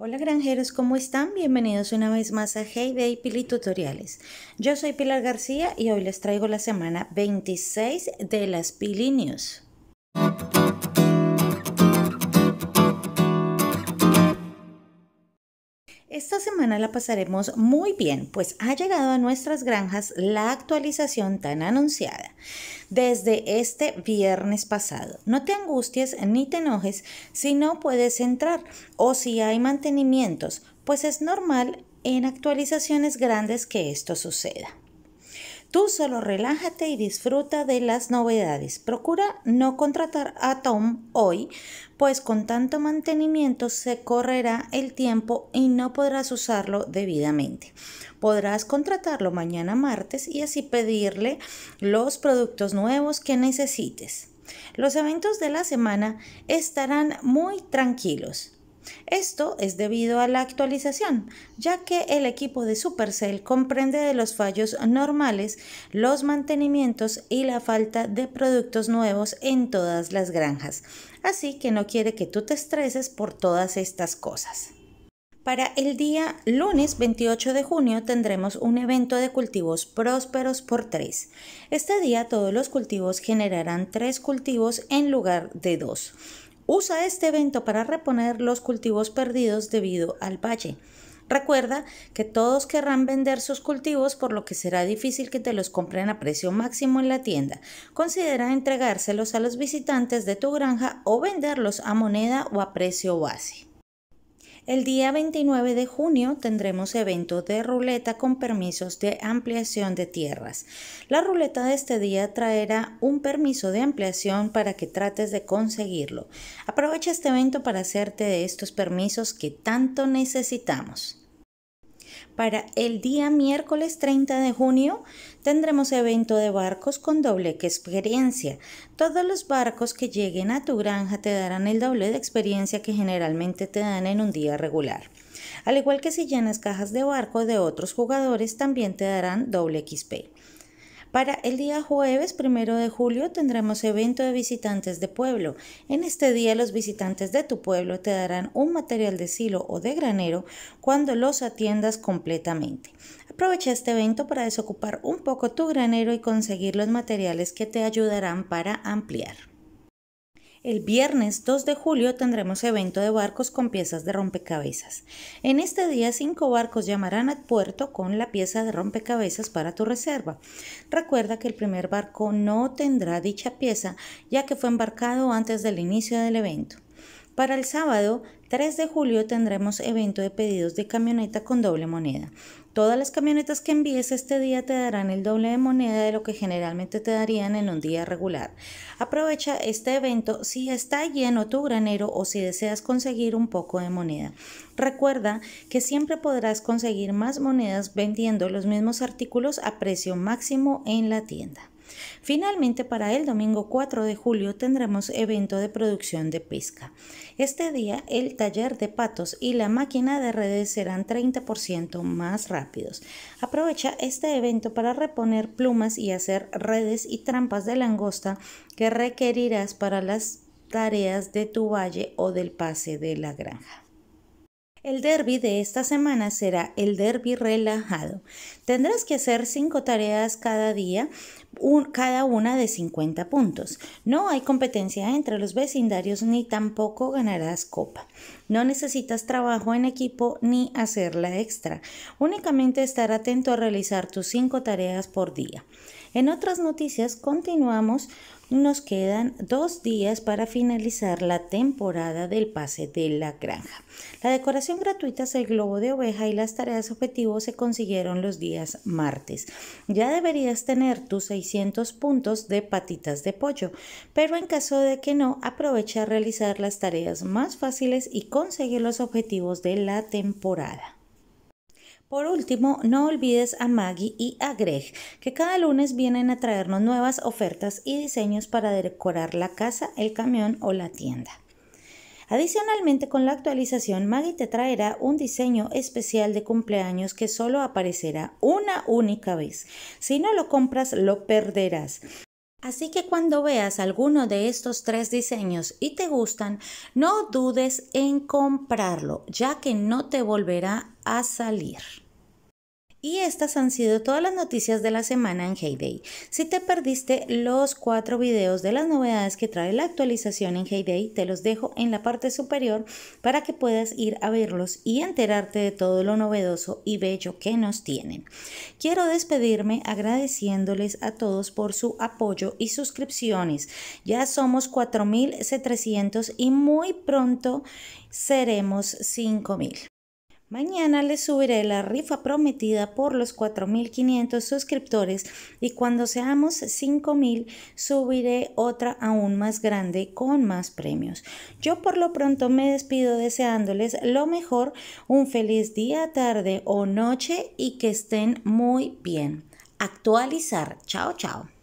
Hola granjeros, ¿cómo están? Bienvenidos una vez más a Hey Day Pili Tutoriales. Yo soy Pilar García y hoy les traigo la semana 26 de las Pili News. Esta semana la pasaremos muy bien, pues ha llegado a nuestras granjas la actualización tan anunciada desde este viernes pasado. No te angusties ni te enojes si no puedes entrar o si hay mantenimientos, pues es normal en actualizaciones grandes que esto suceda. Tú solo relájate y disfruta de las novedades. Procura no contratar a Tom hoy, pues con tanto mantenimiento se correrá el tiempo y no podrás usarlo debidamente. Podrás contratarlo mañana martes y así pedirle los productos nuevos que necesites. Los eventos de la semana estarán muy tranquilos. Esto es debido a la actualización, ya que el equipo de Supercell comprende de los fallos normales, los mantenimientos y la falta de productos nuevos en todas las granjas, así que no quiere que tú te estreses por todas estas cosas. Para el día lunes 28 de junio tendremos un evento de cultivos prósperos por 3. Este día todos los cultivos generarán 3 cultivos en lugar de 2. Usa este evento para reponer los cultivos perdidos debido al valle. Recuerda que todos querrán vender sus cultivos por lo que será difícil que te los compren a precio máximo en la tienda. Considera entregárselos a los visitantes de tu granja o venderlos a moneda o a precio base. El día 29 de junio tendremos evento de ruleta con permisos de ampliación de tierras. La ruleta de este día traerá un permiso de ampliación para que trates de conseguirlo. Aprovecha este evento para hacerte de estos permisos que tanto necesitamos. Para el día miércoles 30 de junio tendremos evento de barcos con doble que experiencia. Todos los barcos que lleguen a tu granja te darán el doble de experiencia que generalmente te dan en un día regular. Al igual que si llenas cajas de barco de otros jugadores, también te darán doble XP. Para el día jueves primero de julio tendremos evento de visitantes de pueblo. En este día los visitantes de tu pueblo te darán un material de silo o de granero cuando los atiendas completamente. Aprovecha este evento para desocupar un poco tu granero y conseguir los materiales que te ayudarán para ampliar. El viernes 2 de julio tendremos evento de barcos con piezas de rompecabezas. En este día, cinco barcos llamarán a puerto con la pieza de rompecabezas para tu reserva. Recuerda que el primer barco no tendrá dicha pieza ya que fue embarcado antes del inicio del evento. Para el sábado 3 de julio tendremos evento de pedidos de camioneta con doble moneda. Todas las camionetas que envíes este día te darán el doble de moneda de lo que generalmente te darían en un día regular. Aprovecha este evento si está lleno tu granero o si deseas conseguir un poco de moneda. Recuerda que siempre podrás conseguir más monedas vendiendo los mismos artículos a precio máximo en la tienda. Finalmente, para el domingo 4 de julio tendremos evento de producción de pesca. Este día el taller de patos y la máquina de redes serán 30% más rápidos. Aprovecha este evento para reponer plumas y hacer redes y trampas de langosta que requerirás para las tareas de tu valle o del pase de la granja. El derby de esta semana será el derby relajado. Tendrás que hacer cinco tareas cada día, cada una de 50 puntos. No hay competencia entre los vecindarios ni tampoco ganarás copa. No necesitas trabajo en equipo ni hacerla extra. Únicamente estar atento a realizar tus cinco tareas por día. En otras noticias continuamos nos quedan dos días para finalizar la temporada del pase de la granja. La decoración gratuita es el globo de oveja y las tareas objetivo se consiguieron los días martes. Ya deberías tener tus 600 puntos de patitas de pollo, pero en caso de que no, aprovecha a realizar las tareas más fáciles y consigue los objetivos de la temporada. Por último, no olvides a Maggie y a Greg, que cada lunes vienen a traernos nuevas ofertas y diseños para decorar la casa, el camión o la tienda. Adicionalmente, con la actualización, Maggie te traerá un diseño especial de cumpleaños que solo aparecerá una única vez. Si no lo compras, lo perderás. Así que cuando veas alguno de estos tres diseños y te gustan, no dudes en comprarlo, ya que no te volverá a salir. Y estas han sido todas las noticias de la semana en Heyday. Si te perdiste los cuatro videos de las novedades que trae la actualización en Heyday, te los dejo en la parte superior para que puedas ir a verlos y enterarte de todo lo novedoso y bello que nos tienen. Quiero despedirme agradeciéndoles a todos por su apoyo y suscripciones. Ya somos 4.700 y muy pronto seremos 5.000. Mañana les subiré la rifa prometida por los 4.500 suscriptores y cuando seamos 5.000 subiré otra aún más grande con más premios. Yo por lo pronto me despido deseándoles lo mejor, un feliz día, tarde o noche y que estén muy bien. Actualizar. Chao, chao.